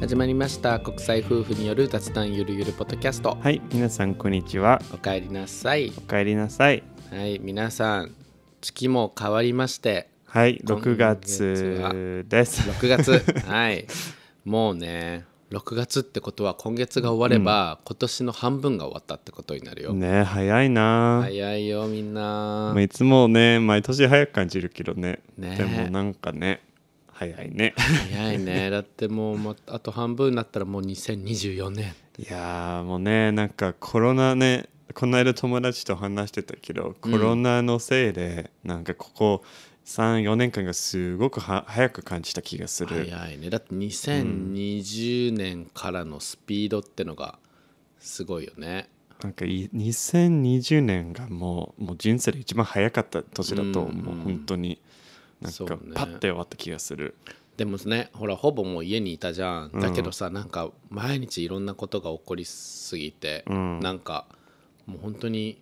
始まりました国際夫婦による雑談ゆるゆるポッドキャストはい皆さんこんにちはおかえりなさいおかえりなさいはい皆さん月も変わりましてはい6月です6月 はいもうね6月ってことは今月が終われば、うん、今年の半分が終わったってことになるよね早いな早いよみんな、まあ、いつもね毎年早く感じるけどねねでもなんかね早いね早いね だってもう、ま、あと半分になったらもう2024年いやもうねなんかコロナねこの間友達と話してたけどコロナのせいで、うん、なんかここ34年間がすごくは早く感じた気がする早いねだって2020年からのスピードってのがすごいよね、うん、なんか2020年がもうもう人生で一番早かった年だと思う、うん、うん、本当になんかパッて終わった気がする、ね、でもねほらほぼもう家にいたじゃん、だけどさなんか毎日いろんなことが起こりすぎて、うん、なんかもう本当に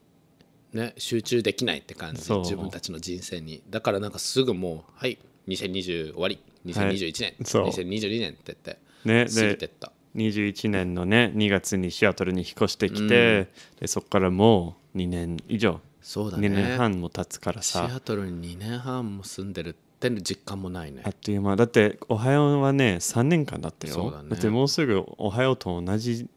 ね集中できないって感じ自分たちの人生にだからなんかすぐもうはい2020終わり2021年、はい、2022年って言ってね過ぎてった21年のね2月にシアトルに引っ越してきて、うん、でそこからもう2年以上そうだね2年半も経つからさシアトルに2年半も住んでるって実感もないねあっという間だって「おはよう」はね3年間だったよだ、ね,、ってもうすぐ「おはよう」と同じ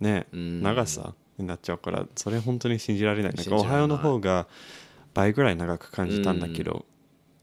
ね長さになっちゃうからそれ本当に信じられないなんか「おはよう」の方が倍ぐらい長く感じたんだけど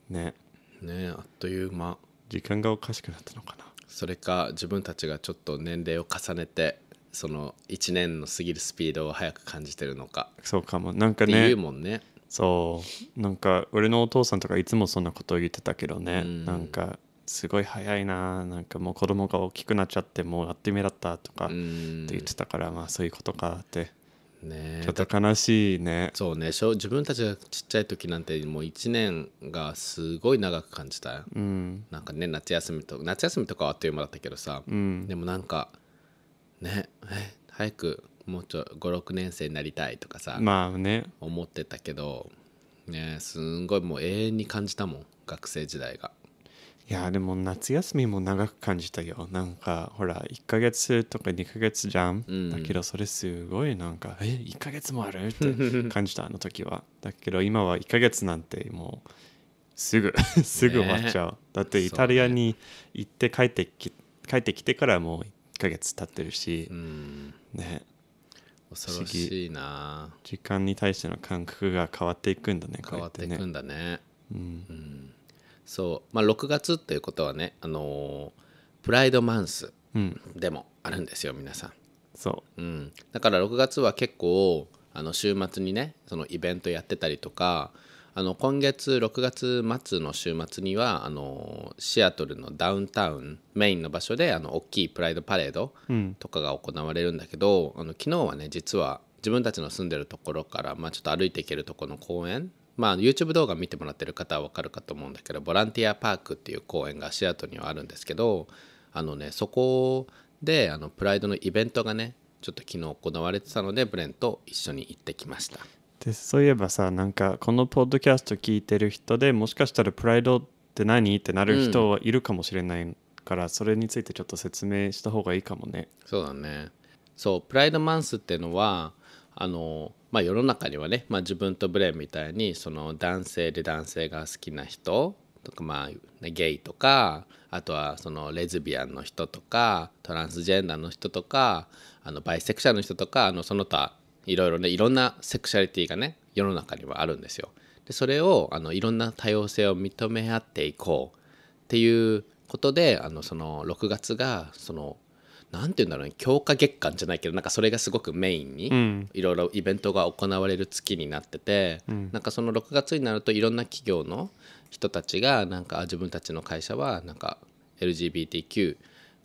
ねねあっという間時間がおかしくなったのかなそれか自分たちがちょっと年齢を重ねてその1年の過ぎるスピードを早く感じてるのかそうかもなんかね言うもんねそうなんか俺のお父さんとかいつもそんなことを言ってたけどね、うん、なんかすごい早いななんかもう子供が大きくなっちゃってもうやってみうだったとかって言ってたから、うん、まあそういうことかってね、ちょっと悲しいねそうね自分たちがちっちゃい時なんてもう1年がすごい長く感じた、うん、なんかね夏休みと夏休みとかはあっという間だったけどさ、うん、でもなんかねえ早くもうちょ56年生になりたいとかさまあね思ってたけどねすんごいもう永遠に感じたもん学生時代がいやでも夏休みも長く感じたよなんかほら1ヶ月とか2ヶ月じゃん、うん、だけどそれすごいなんかえ1ヶ月もある って感じたあの時はだけど今は1ヶ月なんてもうすぐすぐ終わっちゃう、ね、だってイタリアに行って帰ってき、ね、帰ってきてからもうヶ月経ってるし、うん、ね恐ろしいな時間に対しての感覚が変わっていくんだね変わっていくんだね、ね、うん、うん、そうまあ6月っていうことはねあのー、プライドマンスでもあるんですよ、うん、皆さんそう、うん、だから6月は結構あの週末にねそのイベントやってたりとかあの今月6月末の週末にはあのシアトルのダウンタウンメインの場所であの大きいプライドパレードとかが行われるんだけど、うん、あの昨日はね実は自分たちの住んでるところから、まあ、ちょっと歩いていけるとこの公園まあ、YouTube 動画見てもらってる方は分かるかと思うんだけどボランティアパークっていう公園がシアトルにはあるんですけどあのねそこであのプライドのイベントがねちょっと昨日行われてたのでブレンと一緒に行ってきました。でそういえばさなんかこのポッドキャスト聞いてる人でもしかしたらプライドって何ってなる人はいるかもしれないから、うん、それについてちょっと説明した方がいいかもね。そうだねそうプライドマンスっていうのはあの、まあ、世の中にはね、まあ、自分とブレみたいにその男性で男性が好きな人とか、まあ、ゲイとかあとはそのレズビアンの人とかトランスジェンダーの人とかあのバイセクシャルの人とかあのその他いろいろねいろんなセクシャリティがね世の中にはあるんですよ。でそれをあのいろんな多様性を認め合っていこうっていうことであのその6月がその何て言うんだろうね強化月間じゃないけどなんかそれがすごくメインにいろいろイベントが行われる月になってて、うん、なんかその6月になるといろんな企業の人たちがなんか自分たちの会社はなんか LGBTQ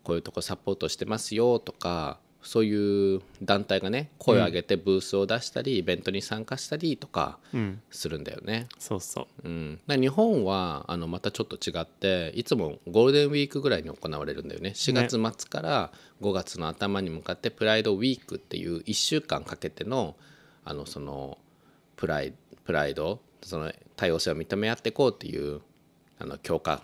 こういうとこサポートしてますよとかそういう団体がね声を上げてブースを出したり、イベントに参加したりとかするんだよね。うん、そうそう、うん、日本はあのまたちょっと違っていつもゴールデンウィークぐらいに行われるんだよね4月末から5月の頭に向かってプライドウィークっていう1週間かけてのあのそのプライプライドその多様性を認め合っていこうっていうあの強化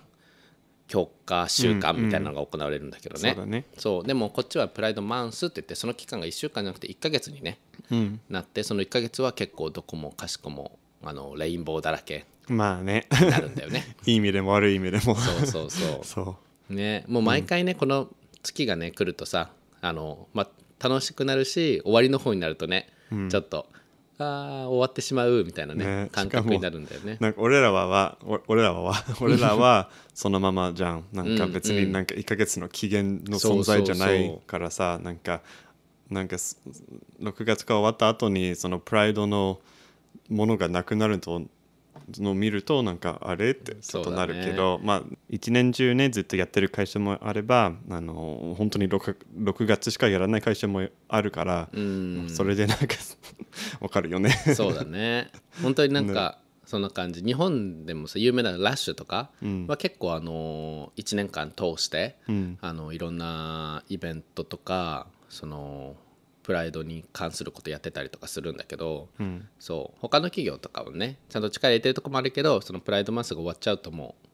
強化週間みたいなのが行われるんだけどねうんうんね、そうでもこっちはプライドマンスって言ってその期間が1週間じゃなくて1か月にね、うん、なってその1か月は結構どこもかしこもあのレインボーだらけまあねなるんだよね いい意味でも悪い意味でもそうそうそう そうねもう毎回ね、この月がね来るとさあの、まあ、楽しくなるし終わりの方になるとね、ちょっと。あ終わってしまうみたいなね、ね、感覚になるんだよねなんか俺らはは俺らはは 俺らはそのままじゃんなんか別になんか1か月の期限の存在じゃないからさなんかなんか6月が終わった後にそのプライドのものがなくなるとのを見るとなんかあれってちょっとなるけど、ね、まあ一年中ねずっとやってる会社もあればあの本当に 6, 6月しかやらない会社もあるからそれでなんか わかるよねそうだね本当になんか、そんな感じ日本でもさ有名なラッシュとかは結構あの1年間通して、うん、あのいろんなイベントとかそのプライドに関することやってたりとかするんだけど、うん、そう他の企業とかもねちゃんと力入れてるとこもあるけどそのプライドマンスが終わっちゃうともう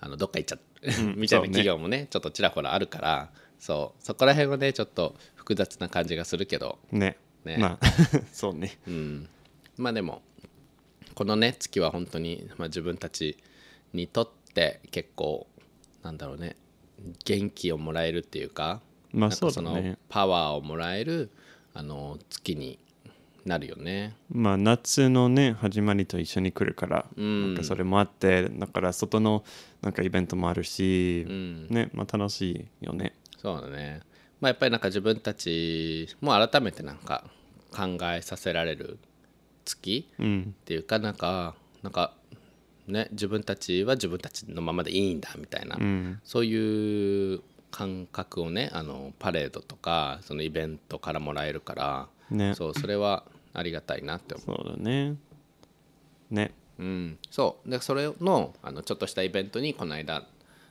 あのどっか行っちゃう、みたいな企業もね、ね、ちょっとちらほらあるからそうそこら辺はねちょっと複雑な感じがするけどねねまあ そうね、うん、まあでもこのね月は本当にまに、あ、自分たちにとって結構なんだろうね元気をもらえるっていうか,、まあそう、そのパワーをもらえる、あの月になるよねまあ夏のね始まりと一緒に来るから、うん、なんかそれもあってだから外のなんかイベントもあるし、うん、ねまあ楽しいよねそうだねまあやっぱりなんか自分たちも改めてなんか考えさせられる月、うん、っていうかなんかなんかね自分たちは自分たちのままでいいんだみたいな、うん、そういう感覚をねあのパレードとかそのイベントからもらえるから、ね、そうそれはありがたいなって思う。そうだねねうん、そうでそれのあのちょっとしたイベントにこの間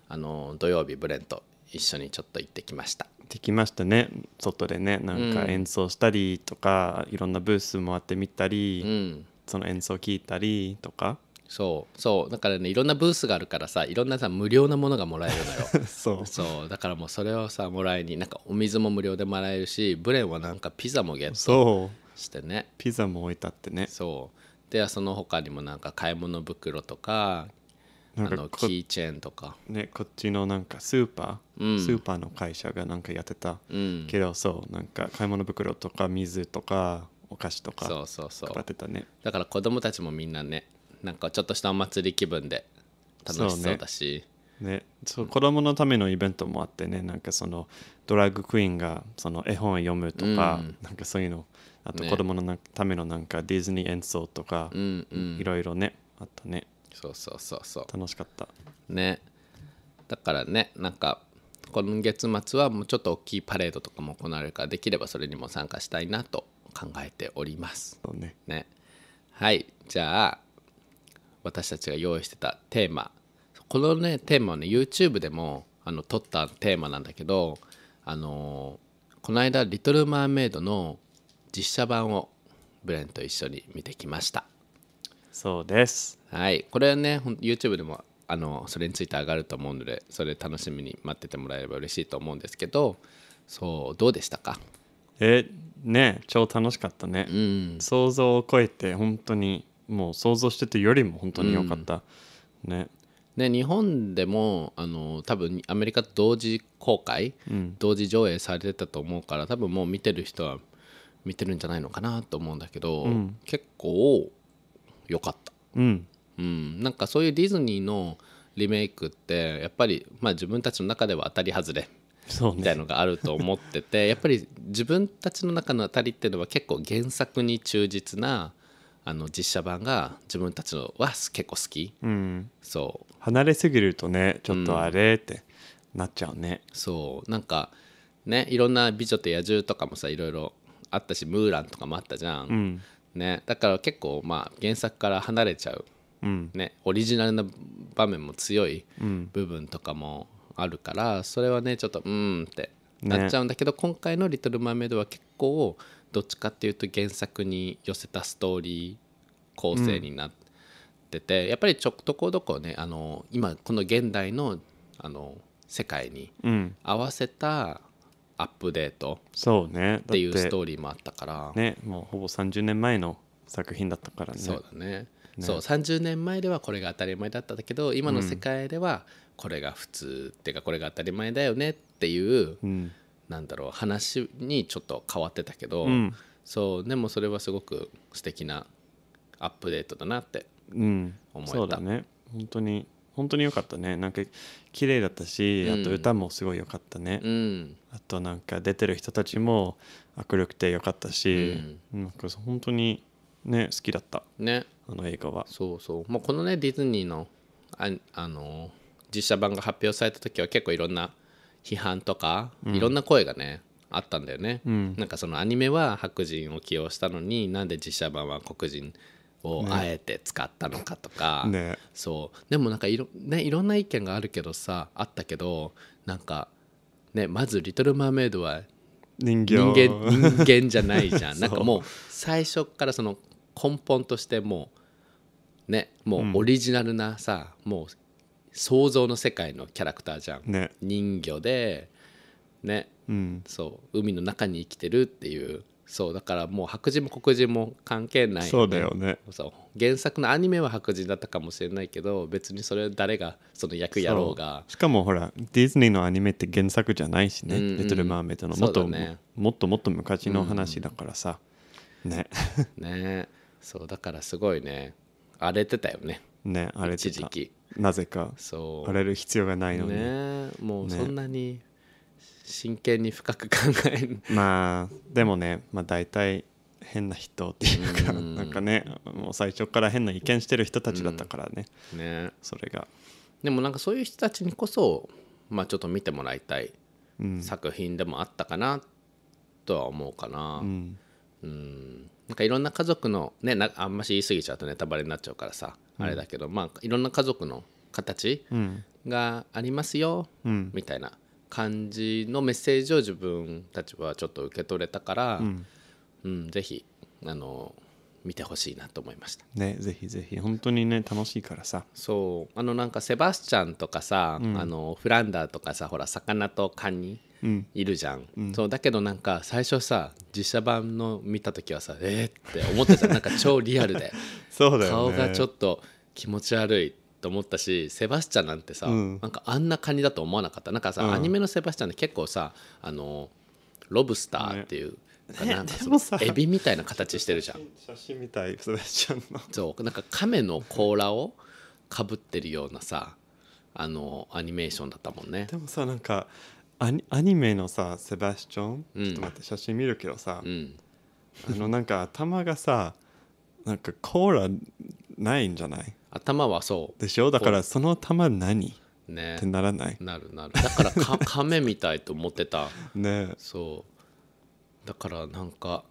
あの土曜日ブレンと一緒にちょっと行ってきました行ってきましたね外でねなんか演奏したりとか、うん、いろんなブースもあってみたり、うん、その演奏聞いたりとかそうそうだからねいろんなブースがあるからさいろんなさ無料なものがもらえるのよ そうそうだからもうそれをさもらいになんかお水も無料でもらえるしブレンはなんかピザもゲットしてねピザも置いたってねそうでその他にもなんか買い物袋とかあのキーチェーンとかねこっちのなんかスーパー、うん、スーパーの会社がなんかやってた、うん、けどそうなんか買い物袋とか水とかお菓子とかそうそうそうってたねだから子供たちもみんなねなんかちょっとしたお祭り気分で楽しそうだしそう、ねね、そう子供のためのイベントもあってねなんかそのドラッグクイーンがその絵本を読むとか、うん、なんかそういうのあと子供のためのなんかディズニー演奏とか、いろいろねあったねそうそうそうそう楽しかったねだからねなんか今月末はもうちょっと大きいパレードとかも行われるからできればそれにも参加したいなと考えております。そうね、ね、はいじゃあ私たちが用意してたテーマこのねテーマはね YouTube でもあの撮ったテーマなんだけどあのこの間「リトル・マーメイド」の実写版をブレンと一緒に見てきましたそうですはいこれはね YouTube でもあのそれについて上がると思うのでそれ楽しみに待っててもらえれば嬉しいと思うんですけどそうどうでしたかえね超楽しかったね、うん、想像を超えて本当にもう想像しててよりも本当に良かった、うん、ねね、日本でもあの多分アメリカと同時公開、うん、同時上映されてたと思うから多分もう見てる人は見てるんじゃないのかなと思うんだけど、うん、結構良かった、うんうん、なんかそういうディズニーのリメイクってやっぱり、まあ、自分たちの中では当たり外れみたいのがあると思っててやっぱり自分たちの中の当たりっていうのは結構原作に忠実なあの実写版が自分たちのは結構好き、うん、そう離れすぎるとねちょっとあれってなっちゃうね、うん、そうなんかねいろんな「美女と野獣」とかもさいろいろあったし「ムーラン」とかもあったじゃん、うん、ね、だから結構まあ原作から離れちゃう、ね、オリジナルな場面も強い部分とかもあるから、それはねちょっとうんってなっちゃうんだけど、ね、今回の「リトル・マーメイド」は結構どっちかっていうと原作に寄せたストーリー構成になってて、うん、やっぱりちょとこどこねあの今この現代のあの世界に合わせたアップデートっていうストーリーもあったから、うん、ね、ね、もうほぼ30年前の作品だったからねそうだね、ね、そう30年前ではこれが当たり前だったんだけど今の世界ではこれが普通、うん、っていうかこれが当たり前だよねっていう、うんなんだろう話にちょっと変わってたけど、うん、そうでもそれはすごく素敵なアップデートだなって思えた、うん、そうだね本当に本当に良かったねなんか綺麗だったし、あと歌もすごい良かったね、うん、あとなんか出てる人たちも握力で良かったし、うん、なんか本当にね好きだったねあの映画はそうそうもうこのねディズニーのああの実写版が発表された時は結構いろんな批判とかいろんな声がね、あったんだよね、うん、なんかそのアニメは白人を起用したのになんで実写版は黒人をあえて使ったのかとか、ねね、そうでもなんかいろ,、ね、いろんな意見があるけどさあったけどなんか、ね、まず「リトル・マーメイド」は人間人間じゃないじゃん なんかもう最初からその根本としてもうねもうオリジナルなさ、うん、もう想像の世界のキャラクターじゃん、ね、人魚でね、うん、そう海の中に生きてるっていうそうだからもう白人も黒人も関係ない、ね、そうだよねそう原作のアニメは白人だったかもしれないけど別にそれ誰がその役やろうがしかもほらディズニーのアニメって原作じゃないしね「うんうん、リトル・マーメイドの」もっと、ね、もっともっと昔の話だからさ、うん、ねねそうだからすごいね荒れてたよねね荒れてた一時期なぜかそう荒れる必要がないのにねもうそんなに真剣に深く考える、まあでもね、まあ、大体変な人っていうか、なんかねもう最初から変な意見してる人たちだったからね,、ねそれがでもなんかそういう人たちにこそ、まあ、ちょっと見てもらいたい作品でもあったかなとは思うかな、うんうんなんかいろんな家族のねあんまし言い過ぎちゃうとネタバレになっちゃうからさ、うん、あれだけどまあいろんな家族の形がありますよ、うん、みたいな感じのメッセージを自分たちはちょっと受け取れたから、うん、うん、ぜひあの見てほしいなと思いましたねぜひぜひ本当にね楽しいからさそうあのなんかセバスチャンとかさ、うん、あのフランダーとかさほら魚とカニいるじゃん、うん、そうだけどなんか最初さ実写版の見た時はさえー、って思ってたなんか超リアルで そうだよ、ね、顔がちょっと気持ち悪いと思ったしセバスチャンなんてさ、うん、なんかあんなカニだと思わなかったなんかさ、うん、アニメのセバスチャンって結構さあのロブスターっていう、ねなんかエビみたいな形してるじゃん写真みたいセバスチャンのそうなんか亀の甲羅をかぶってるようなさあのアニメーションだったもんねでもさなんかアニアニメのさセバスチョン、うん、ちょっと待って写真見るけどさ、うん、あのなんか頭がさなんかコーラないんじゃない頭はそうでしょだからその頭何ねってならないなるなるだからか 亀みたいと思ってたねそうだからなんか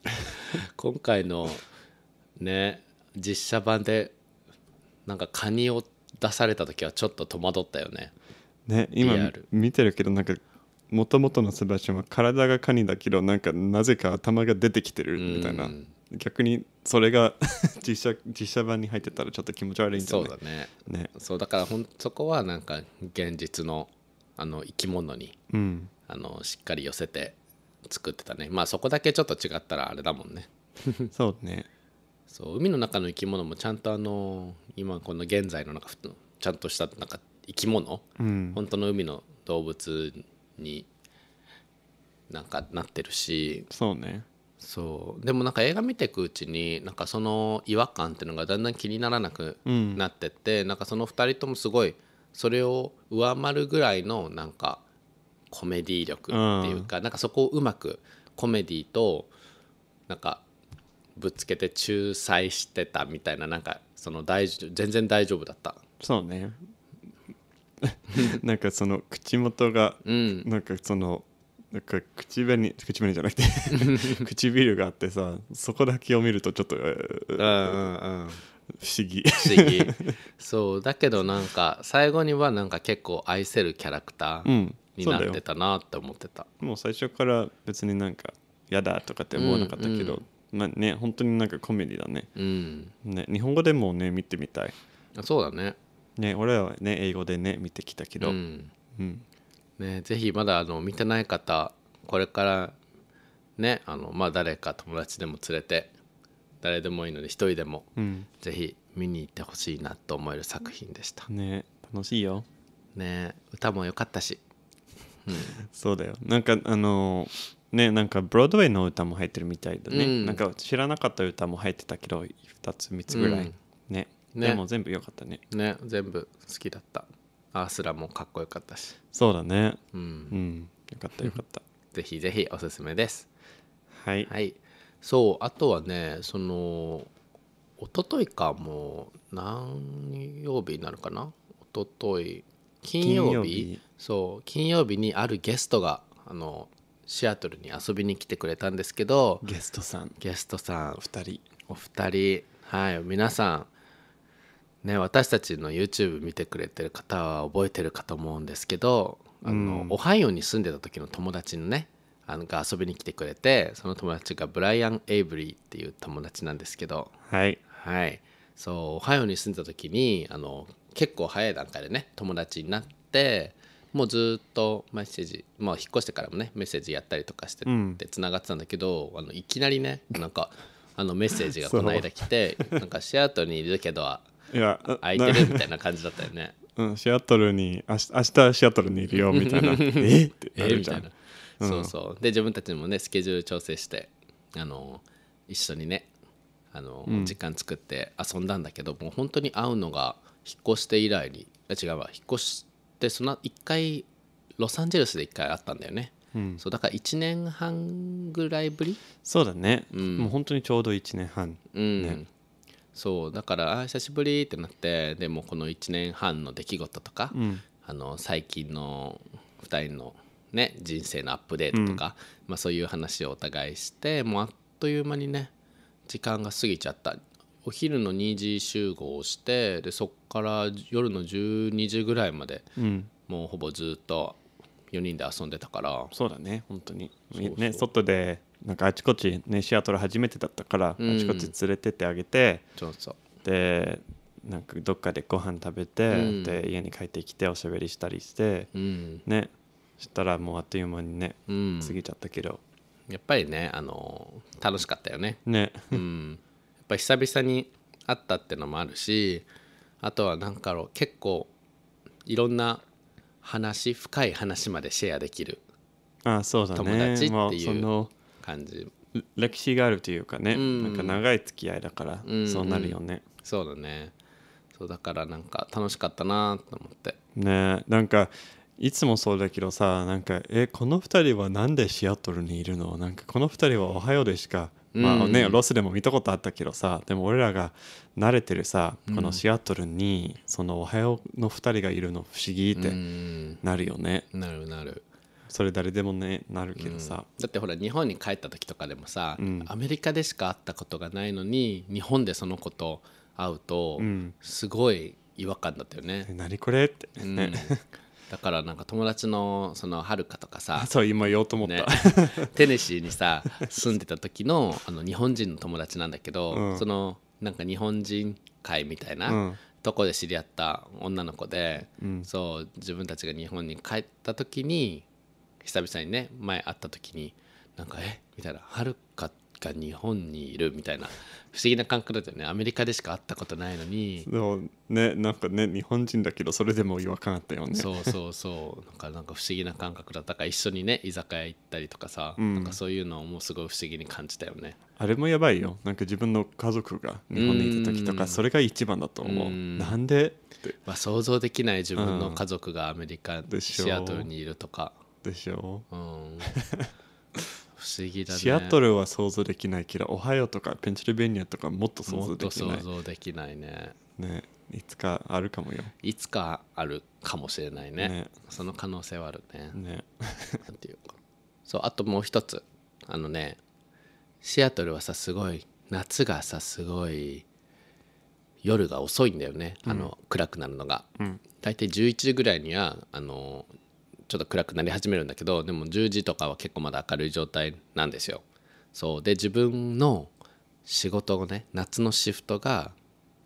今回のね実写版でなんかカニを出された時はちょっと戸惑ったよねね今見てるけどなんかもともとのセバシチャンは体がカニだけどなんかなぜか頭が出てきてるみたいな逆にそれが 実写実写版に入ってたらちょっと気持ち悪いんじゃないそうだねねそうだからほんそこはなんか現実のあの生き物に、うん、あのしっかり寄せて作ってたねまあそこだけちょっと違ったらあれだもんね そうねそう海の中の生き物もちゃんとあの今この現在のなんかちゃんとしたなんか生き物、うん、本当の海の動物になんかなってるしそうねそうでもなんか映画見ていくうちになんかその違和感っていうのがだんだん気にならなくなってって、うん、なんかその2人ともすごいそれを上回るぐらいのなんかコメディ力っていうか、うん、なんかそこをうまくコメディとなんかぶつけて仲裁してたみたいななんかその大全然大丈夫だったそうね なんかその口元が、うん、なんかそのなんか紅口紅じゃなくて唇 があってさそこだけを見るとちょっと、うんうんうん、不思議不思議 そうだけどなんか最後にはなんか結構愛せるキャラクターになってたなって思ってた、うん、もう最初から別になんか嫌だとかって思わなかったけど、うんうん、まあね本当になんかコメディだね,、うん、ね日本語でもね見てみたいそうだねね俺らはね英語でね見てきたけど、うんね、ぜひまだあの見てない方これからねあの、まあ、誰か友達でも連れて誰でもいいので一人でも、うん、ぜひ見に行ってほしいなと思える作品でしたね楽しいよね歌も良かったし、うん、そうだよなんかあのねなんかブロードウェイの歌も入ってるみたいだね、うん、なんか知らなかった歌も入ってたけど2つ3つぐらい、うん、ねね、でも全部良かったねね全部好きだったアースラもかっこよかったしそうだねうん、うん、よかったよかった ぜひぜひおすすめですはい、はい、そうあとはねその一昨日かもう何曜日になるかな一昨日金曜日そう金曜日にあるゲストがあのシアトルに遊びに来てくれたんですけどゲストさんゲストさんお二人お二人はい皆さんね、私たちの YouTube 見てくれてる方は覚えてるかと思うんですけどあの、うん、オハイオに住んでた時の友達のねあのが遊びに来てくれてその友達がブライアン・エイブリーっていう友達なんですけど、はい、はい、そうオハイオに住んでた時にあの結構早い段階でね友達になってもうずっとメッセージ、まあ、引っ越してからもねメッセージやったりとかしてってつながってたんだけど、あのいきなりねなんかあのメッセージが この間来て「なんかシアトルにいるけどいや空いてるみたいな感じだったよね うん、シアトルにあし明日シアトルにいるよみたいな えってなるみたいな、うん、そうそうで自分たちもねスケジュール調整してあの一緒にねあの、うん、時間作って遊んだんだけどもう本当に会うのが引っ越して以来に違うわ引っ越してその1回ロサンゼルスで1回会ったんだよね、うん、そうだから1年半ぐらいぶりそうだね、うん、もう本当にちょうど1年半、ね、うんそうだからあ久しぶりってなってでもこの1年半の出来事とか、うん、あの最近の2人の、ね、人生のアップデートとか、うん、まあ、そういう話をお互いしてもうあっという間にね時間が過ぎちゃったお昼の2時集合してでそっから夜の12時ぐらいまで、うん、もうほぼずっと4人で遊んでたからそうだね本当にね外でなんかあちこちねシアトル初めてだったから、あちこち連れてってあげてそうそうでなんかどっかでご飯食べて、うん、で家に帰ってきておしゃべりしたりして、うん、ねしたらもうあっという間にね、うん、過ぎちゃったけどやっぱりねあの楽しかったよねね、うん、やっぱ久々に会ったってのもあるしあとは何だろう結構いろんな話深い話までシェアできるあそうだ、ね、友達っていう。感じ歴史があるというかね、うん、なんか長い付き合いだから、そうなるよね、うん、そうだねそうだからなんか楽しかったなと思ってねなんかいつもそうだけどさなんかえこの2人は何でシアトルにいるのなんかこの2人は「おはよう」でしかまあね、ロスでも見たことあったけどさでも俺らが慣れてるさこのシアトルに、その「おはよう」の2人がいるの不思議ってなるよね、うん、なるなるそれ誰でもねなるけどさ、だってほら日本に帰った時とかでもさ、アメリカでしか会ったことがないのに日本でその子と会うと、すごい違和感だったよね。何これって、ね、だからなんか友達のそのはるかとかさ そう今言おうと思った、ね、テネシーにさ住んでた時のあの日本人の友達なんだけど、うん、そのなんか日本人会みたいな、うん、とこで知り合った女の子で、うん、そう自分たちが日本に帰った時に久々にね前会った時になんかえみたいなはるかが日本にいるみたいな不思議な感覚だったよねアメリカでしか会ったことないのにそうねなんかね日本人だけどそれでも違和感あったよねそうそうそうなんかなんか不思議な感覚だったから一緒にね居酒屋行ったりとかさ、うん、なんかそういうのもすごい不思議に感じたよねあれもやばいよなんか自分の家族が日本にいた時とかそれが一番だと思ううなんでまあ、想像できない自分の家族がアメリカ、シアトルにいるとかでしょ、ううん、不思議だねシアトルは想像できないけどオハイオとかペンシルベニアとかもっと想像できな想像できないねねいつかあるかもよいつかあるかもしれないねねその可能性はあるねねなんていうかそうあともう一つあのねシアトルはさすごい夏がさすごい夜が遅いんだよねあの、暗くなるのが、うん大体11時ぐらいにはあのちょっと暗くなり始めるんだけどでも10時とかは結構まだ明るい状態なんですよ。そうで自分の仕事をね夏のシフトが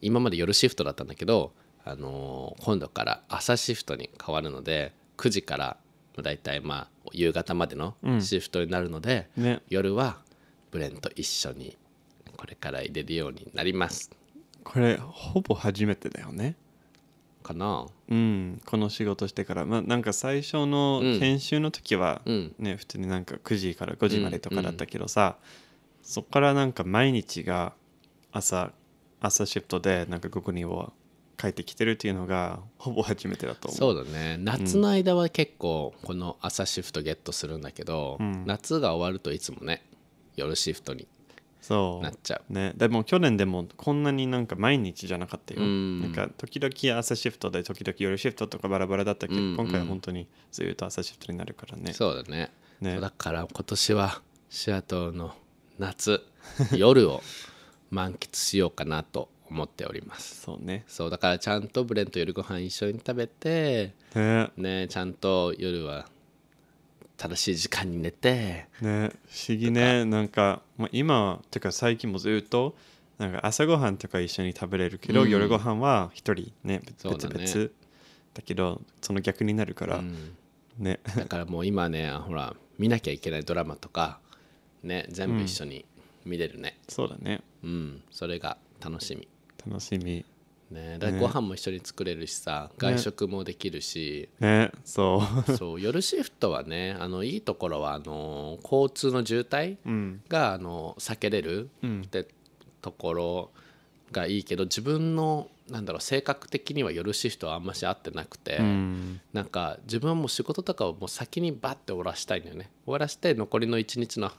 今まで夜シフトだったんだけど、あのー、今度から朝シフトに変わるので9時からだいたいまあ夕方までのシフトになるので、うんね、夜はブレンと一緒にこれから入れるようになります。これほぼ初めてだよねかな、うん、この仕事してから、まあ、なんか最初の研修の時はね、うん、普通になんか9時から5時までとかだったけどさ、うん、そっからなんか毎日が朝朝シフトでなんかここには帰ってきてるっていうのがほぼ初めてだと思うそうだね夏の間は結構この朝シフトゲットするんだけど、夏が終わるといつもね夜シフトにそうなっちゃうねでも去年でもこんなになんか毎日じゃなかったよ、うん、なんか時々朝シフトで時々夜シフトとかバラバラだったけど、うん、今回は本当にずっと朝シフトになるからねそうだねねだから今年はシアトルの夏 夜を満喫しようかなと思っておりますそうねそうだからちゃんとブレンと夜ご飯一緒に食べてね、ね、ちゃんと夜は正しい時間に寝てね不思議ねなんか、まあ、今ってか最近もずっとなんか朝ごはんとか一緒に食べれるけど、うん、夜ごはんは一人ね別々だ、ね,、けどその逆になるから、うん、ねだからもう今ねほら見なきゃいけないドラマとかね全部一緒に見れるね、うん、そうだねうんそれが楽しみ楽しみね、だご飯も一緒に作れるしさ、ね、外食もできるし、ね、そう そう夜シフトはねあのいいところはあの交通の渋滞が、あの避けれるってところがいいけど自分のなんだろう性格的には夜シフトはあんまし合ってなくて、うん、なんか自分はもう仕事とかをもう先にバッて終わらしたいんだよね終わらして残りの1日の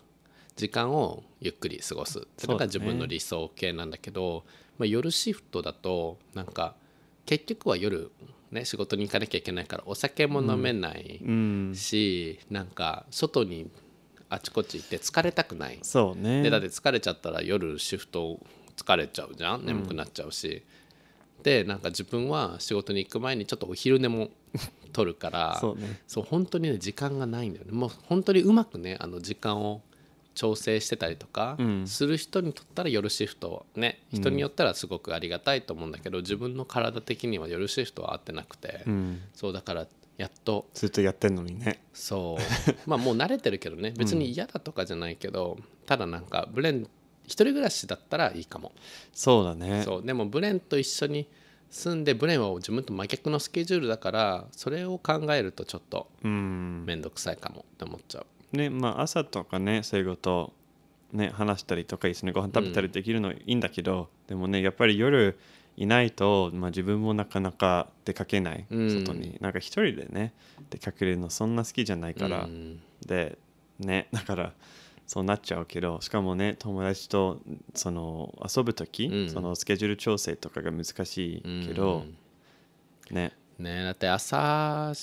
時間をゆっくり過ごすそれが自分の理想系なんだけど、ね、まあ、夜シフトだとなんか結局は夜、ね、仕事に行かなきゃいけないからお酒も飲めないし、うん、なんか外にあちこち行って疲れたくないそうねでだって疲れちゃったら夜シフト疲れちゃうじゃん眠くなっちゃうし、うん、でなんか自分は仕事に行く前にちょっとお昼寝も 取るからそう、ねそう、本当にね時間がないんだよねもう本当にうまくねあの時間を調整してたりとかする人にとったら夜シフトね人によったらすごくありがたいと思うんだけど自分の体的には夜シフトは合ってなくて、そうだからやっとずっとやってんのにねそう まあもう慣れてるけどね別に嫌だとかじゃないけど、ただなんかブレン一人暮らしだったらいいかもそうだねそうでもブレンと一緒に住んでブレンは自分と真逆のスケジュールだからそれを考えるとちょっと面倒くさいかもって思っちゃうねまあ、朝とかねそういうことね話したりとか一緒にご飯食べたりできるのいいんだけど、うん、でもねやっぱり夜いないと、まあ、自分もなかなか出かけない、うん、外になんか一人でね出かけるのそんな好きじゃないから、うん、でねだからそうなっちゃうけどしかもね友達とその遊ぶ時、うん、そのスケジュール調整とかが難しいけど、ねねだって朝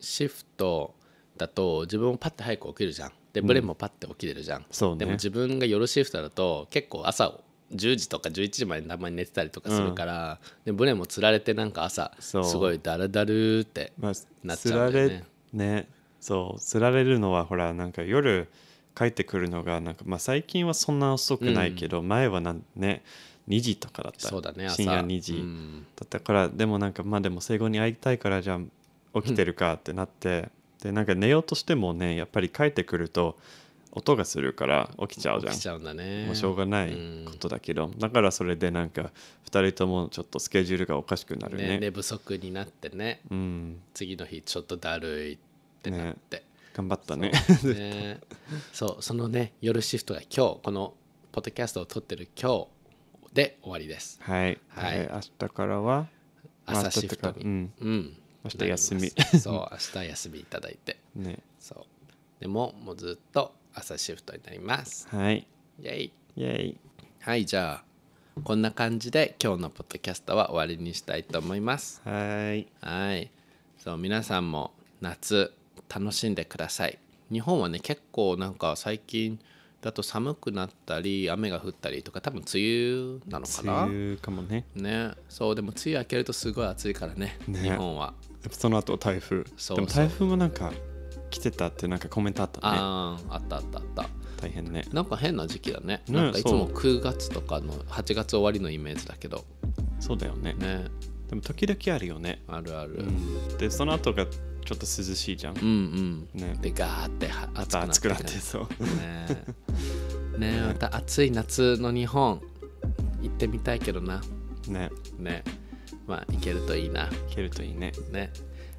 シフトだと自分もパッて早く起きるじゃんでブレもパッて起きれるじゃん、うんね、でも自分が夜シフトだと結構朝10時とか11時までたまに寝てたりとかするから、うん、でブレもつられてなんか朝すごいだるだるってなっちゃうんだよね。まあ、ねそうつられるのはほらなんか夜帰ってくるのがなんか、まあ、最近はそんな遅くないけど、うん、前はなんね2時とかだったそうだ、ね、深夜2時、うん、だったからでもなんかまあでも生後に会いたいからじゃあ起きてるかってなって。でなんか寝ようとしてもねやっぱり帰ってくると音がするから起きちゃうじゃん起きちゃうんだねもうしょうがないことだけど、うん、だからそれでなんか2人ともちょっとスケジュールがおかしくなるねね寝不足になってね、うん、次の日ちょっとだるいってなって、ね、頑張ったねそうねそうそのね夜シフトが今日このポッドキャストを撮ってる今日で終わりですはい、はい、明日からは朝シフトに、うん、うん明日休みそう明日休みいただいてねそうでももうずっと朝シフトになりますはいイェイイェイはいじゃあこんな感じで今日のポッドキャストは終わりにしたいと思いますはいはいそう皆さんも夏楽しんでください日本はね結構なんか最近だと寒くなったり雨が降ったりとか多分梅雨なのかな梅雨かもねねそうでも梅雨明けるとすごい暑いからね、ね、日本はやっぱその後台風そうそうでも台風もなんか来てたってなんかコメントあったねあああったあったあった大変ねなんか変な時期だね、ね、なんかいつも9月とかの8月終わりのイメージだけどそうだよねねでも時々あるよねあるある、うん、でその後がちょっと涼しいじゃんうんうん、ね、でガーって暑くなってそうね ねねまた暑い夏の日本行ってみたいけどなねねまあいけるといいな。いけるといいね。ね。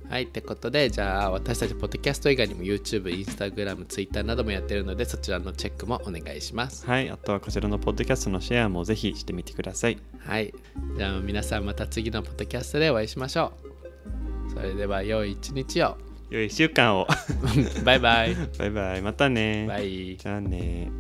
はい、ってことで、じゃあ私たちポッドキャスト以外にも YouTube、Instagram、Twitter などもやってるのでそちらのチェックもお願いします。はい、あとはこちらのポッドキャストのシェアもぜひしてみてください。はい、じゃあ皆さんまた次のポッドキャストでお会いしましょう。それでは良い一日を。良い1週間を。バイバイ。バイバイ。またね。バイ。じゃあね。